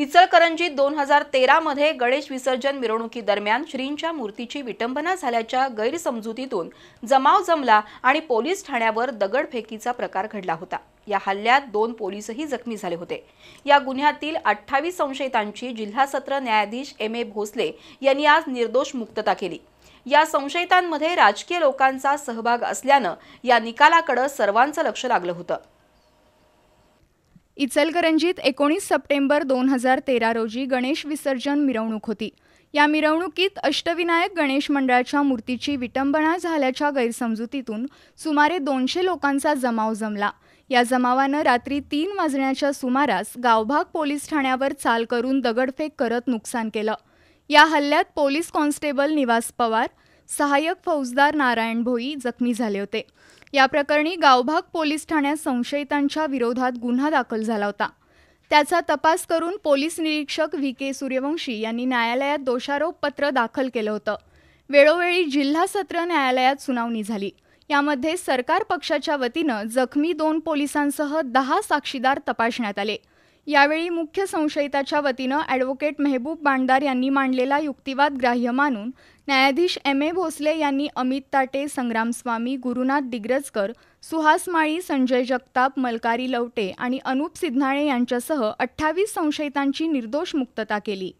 इचलकरंजीत दोन हजार तेरामध्ये गणेश विसर्जन मिरवणुकीदरम्यान श्रींच्या मूर्तीची विटंबना झाल्याच्या गैरसमजुतीतून जमाव जमला आणि पोलीस ठाण्यावर दगडफेकीचा प्रकार घडला होता या हल्ल्यात दोन पोलीसही जखमी झाले होते या गुन्ह्यातील अठ्ठावीस संशयितांची जिल्हा सत्र न्यायाधीश एम ए भोसले यांनी आज निर्दोष मुक्तता केली या संशयितांमध्ये राजकीय लोकांचा सहभाग असल्यानं या निकालाकडे सर्वांचं लक्ष लागलं होतं इचलकरंजीत एकोणीस सप्टेंबर दोन हजार तेरा रोजी गणेश विसर्जन मिरवणूक होती या मिरवणुकीत अष्टविनायक गणेश मंडळाच्या मूर्तीची विटंबना झाल्याच्या गैरसमजुतीतून सुमारे दोनशे लोकांचा जमाव जमला या जमावानं रात्री तीन वाजण्याच्या सुमारास गावभाग पोलीस ठाण्यावर चाल करून दगडफेक करत नुकसान केलं या हल्ल्यात पोलीस कॉन्स्टेबल निवास पवार सहायक फौजदार नारायण भोई जखमी झाले होते या प्रकरणी गावभाग पोलीस ठाण्यात संशयितांच्या विरोधात गुन्हा दाखल झाला होता त्याचा तपास करून पोलीस निरीक्षक व्ही के सूर्यवंशी यांनी न्यायालयात दोषारोपपत्र दाखल केलं होतं वेळोवेळी जिल्हा सत्र न्यायालयात सुनावणी झाली यामध्ये सरकार पक्षाच्या वतीनं जखमी दोन पोलिसांसह दहा साक्षीदार तपासण्यात आले यावेळी मुख्य संशयिताच्या वतीनं ॲडव्होकेट मेहबूब बांडदार यांनी मांडलेला युक्तिवाद ग्राह्य मानून न्यायाधीश एम ए भोसले यांनी अमित ताटे संग्राम स्वामी गुरुनाथ दिग्रजकर सुहास माळी संजय जगताप मलकारी लवटे आणि अनूप सिद्धाणे यांच्यासह अठ्ठावीस संशयितांची निर्दोष मुक्तता केली